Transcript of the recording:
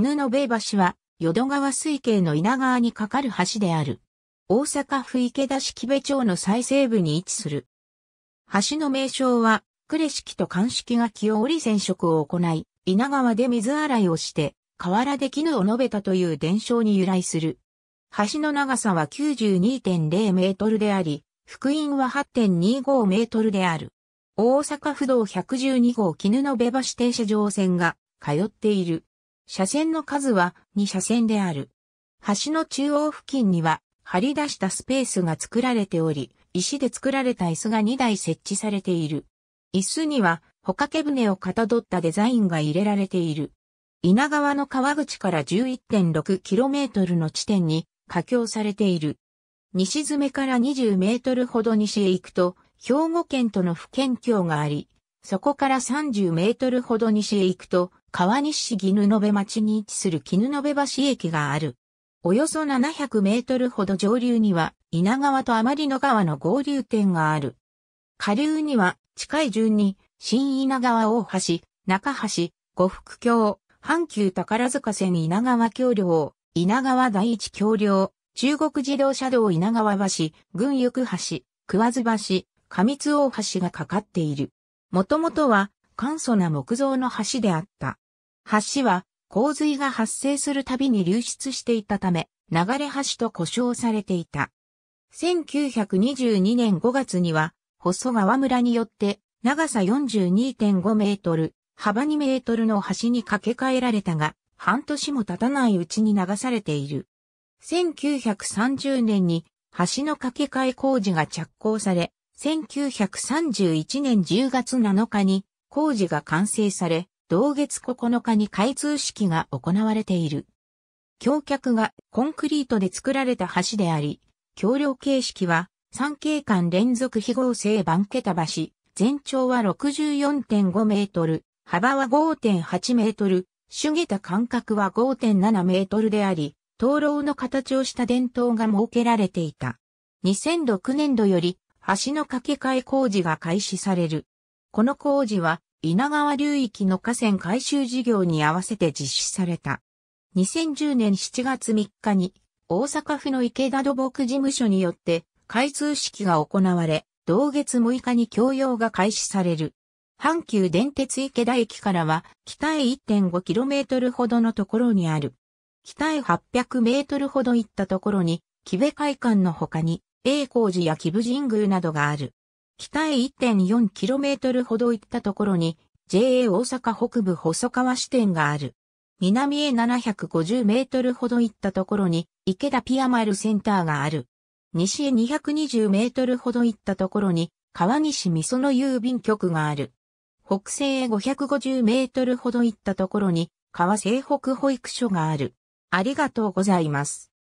絹の橋は、淀川水系の稲川に架かる橋である。大阪府池田市木部町の最西部に位置する。橋の名称は、呉式と鑑式が清織染色を行い、稲川で水洗いをして、河原で絹を述べたという伝承に由来する。橋の長さは92.0メートルであり、福音は8.25メートルである。大阪府道112号絹の橋停車場線が通っている。車線の数は2車線である。橋の中央付近には張り出したスペースが作られており、石で作られた椅子が2台設置されている。椅子には、ほかけ船をかたどったデザインが入れられている。稲川の川口から 11.6km の地点に架橋されている。西詰から20メートルほど西へ行くと、兵庫県との府県境があり、そこから30メートルほど西へ行くと、川西市絹延町に位置する絹延橋駅がある。およそ700メートルほど上流には稲川と余りの川の合流点がある。下流には近い順に新稲川大橋、中橋、五福橋、阪急宝塚線稲川橋梁、稲川第一橋梁、中国自動車道稲川橋、群浴橋、桑津橋、上津大橋がかかっている。もともとは簡素な木造の橋であった。橋は洪水が発生するたびに流出していたため、流れ橋と呼称されていた。1922年5月には、細川村によって長さ42.5メートル、幅2メートルの橋に架け替えられたが、半年も経たないうちに流されている。1930年に橋の架け替え工事が着工され、1931年10月7日に工事が完成され、同月9日に開通式が行われている。橋脚がコンクリートで作られた橋であり、橋梁形式は3景間連続非合成番桁橋、全長は64.5メートル、幅は5.8メートル、主下た間隔は5.7メートルであり、灯籠の形をした伝統が設けられていた。2006年度より橋の架け替え工事が開始される。この工事は稲川流域の河川改修事業に合わせて実施された。2010年7月3日に大阪府の池田土木事務所によって開通式が行われ、同月6日に供用が開始される。阪急電鉄池田駅からは北へ 1.5km ほどのところにある。北へ 800m ほど行ったところに、木部会館の他に、栄光寺や木部神宮などがある。北へ 1.4km ほど行ったところに、JA 大阪北部細川支店がある。南へ750メートルほど行ったところに、池田ピアマルセンターがある。西へ220メートルほど行ったところに、川西噌の郵便局がある。北西へ550メートルほど行ったところに、川西北保育所がある。ありがとうございます。